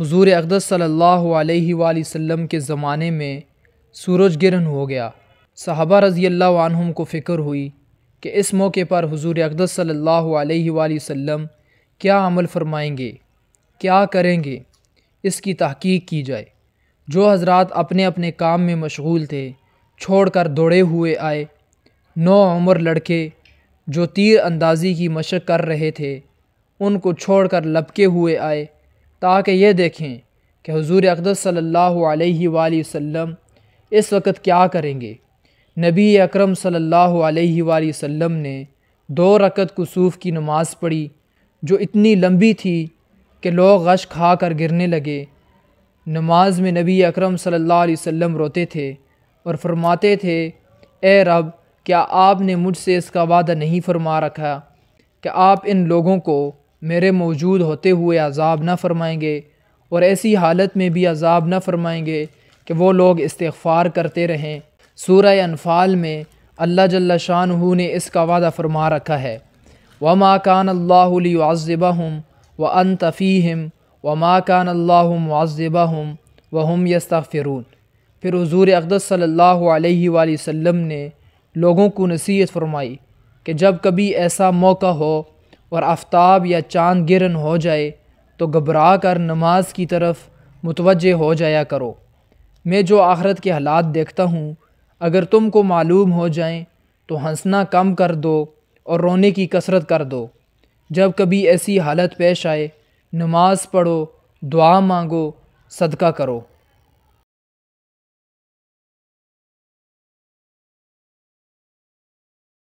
हुजूर अकदस सल्लल्लाहु अलैहि वसल्लम के ज़माने में सूरज गिरहन हो गया साहबा रज़ी अल्लाह को फ़िक्र हुई कि इस मौके पर हुजूर अकदस सल्लल्लाहु अलैहि वसल्लम क्या अमल फ़रमाएंगे क्या करेंगे इसकी तहकीक की जाए जो हजरत अपने अपने काम में मशगूल थे छोड़ कर दौड़े हुए आए नौ उम्र लड़के जो तीर अंदाज़ी की मशक कर रहे थे उनको छोड़ कर लपके हुए आए ताकि ये देखें कि हजूर अकदस सल्लल्लाहु अलैहि वसल्लम इस वक्त क्या करेंगे नबी अकरम सल्लल्लाहु अलैहि वसल्लम ने दो रकत कसूफ़ की नमाज़ पढ़ी जो इतनी लंबी थी कि लोग गश खा कर गिरने लगे नमाज में नबी अकरम सल्लल्लाहु अलैहि वसल्लम रोते थे और फरमाते थे ए रब क्या आपने मुझसे इसका वादा नहीं फरमा रखा कि आप इन लोगों को मेरे मौजूद होते हुए अजाब ना फरमाएंगे और ऐसी हालत में भी अजाब ना फरमाएंगे कि वो लोग इस्तफ़ार करते रहें सूरह अनफाल में अल्लाह जल्ला शाह ने इसका वादा फरमा रखा है व माकान अल्लाज़ब हम व अन तफ़ीम व माकान अल्लाह मुआज़ब हम व हम यस्तफ़िरून फिर हजूर अकदस सल्ला ने लोगों को नसीहत फरमाई कि जब कभी ऐसा मौका हो और आफ्ताब या चांद गिरन हो जाए तो घबरा कर नमाज की तरफ मुतवजे हो जाया करो मैं जो आखरत के हालात देखता हूँ अगर तुम को मालूम हो जाएं तो हंसना कम कर दो और रोने की कसरत कर दो जब कभी ऐसी हालत पेश आए नमाज पढ़ो दुआ मांगो सदका करो